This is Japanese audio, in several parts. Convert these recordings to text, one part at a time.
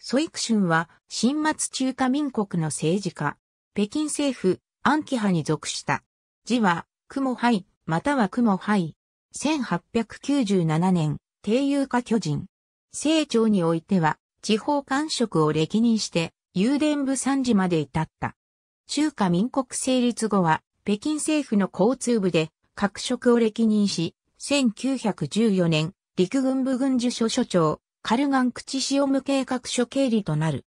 ソイクシュンは、新末中華民国の政治家、北京政府、暗記派に属した。字は、雲イ、または雲杯。1897年、定友化巨人。清朝においては、地方官職を歴任して、有伝部参事まで至った。中華民国成立後は、北京政府の交通部で、各職を歴任し、1914年、陸軍部軍事所所長、カルガン口潮無計画書経理となる。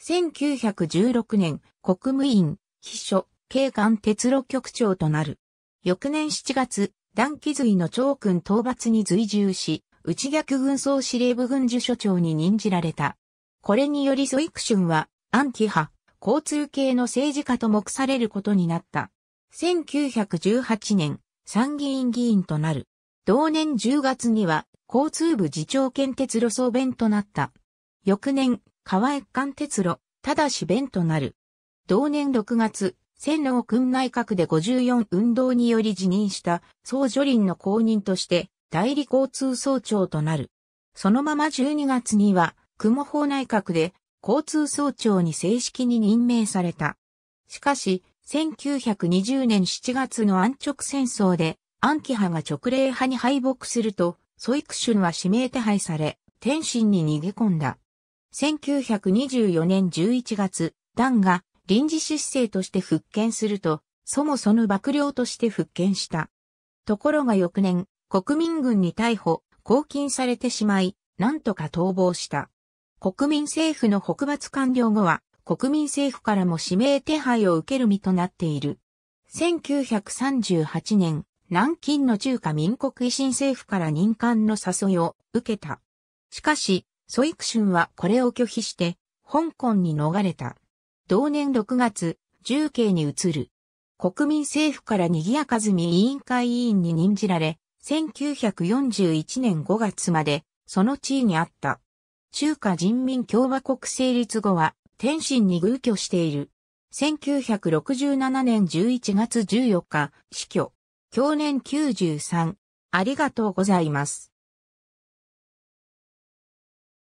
1916年、国務院、秘書、警官鉄路局長となる。翌年7月、断機髄の長君討伐に随従し、内逆軍総司令部軍事所長に任じられた。これによりソイクシュンは、暗記派、交通系の政治家と目されることになった。1918年、参議院議員となる。同年10月には、交通部次長兼鉄路総弁となった。翌年、川越間鉄路、ただし弁となる。同年6月、路を君内閣で54運動により辞任した総助林の後任として代理交通総長となる。そのまま12月には、雲法内閣で交通総長に正式に任命された。しかし、1920年7月の安直戦争で、安記派が直令派に敗北すると、ソイクシュンは指名手配され、天津に逃げ込んだ。1924年11月、ダンが臨時失政として復権すると、そもその幕僚として復権した。ところが翌年、国民軍に逮捕、拘禁されてしまい、なんとか逃亡した。国民政府の北伐完了後は、国民政府からも指名手配を受ける身となっている。1938年、南京の中華民国維新政府から任官の誘いを受けた。しかし、祖育春はこれを拒否して、香港に逃れた。同年6月、重慶に移る。国民政府から賑やかずみ委員会委員に任じられ、1941年5月まで、その地位にあった。中華人民共和国成立後は、天津に偶居している。1967年11月14日、死去。去年93。ありがとうございます。